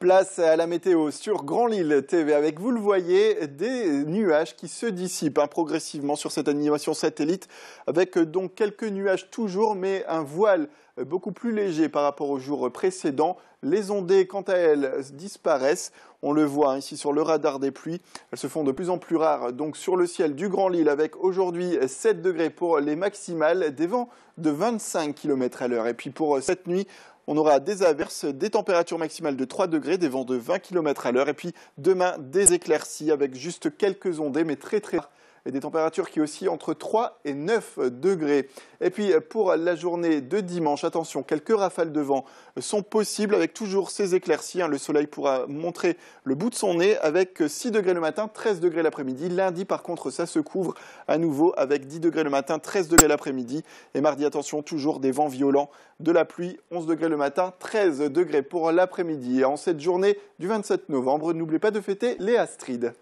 Place à la météo sur Grand Lille TV avec, vous le voyez, des nuages qui se dissipent hein, progressivement sur cette animation satellite avec euh, donc quelques nuages toujours mais un voile euh, beaucoup plus léger par rapport au jour précédent. Les ondées, quant à elles, disparaissent. On le voit hein, ici sur le radar des pluies. Elles se font de plus en plus rares donc sur le ciel du Grand Lille avec aujourd'hui 7 degrés pour les maximales, des vents de 25 km à l'heure. Et puis pour euh, cette nuit, on aura des averses, des températures maximales de 3 degrés, des vents de 20 km à l'heure. Et puis demain, des éclaircies avec juste quelques ondées, mais très très rares et des températures qui oscillent entre 3 et 9 degrés. Et puis pour la journée de dimanche, attention, quelques rafales de vent sont possibles avec toujours ces éclaircies. Hein. le soleil pourra montrer le bout de son nez avec 6 degrés le matin, 13 degrés l'après-midi. Lundi, par contre, ça se couvre à nouveau avec 10 degrés le matin, 13 degrés l'après-midi. Et mardi, attention, toujours des vents violents, de la pluie, 11 degrés le matin, 13 degrés pour l'après-midi. Et en cette journée du 27 novembre, n'oubliez pas de fêter les Astrides.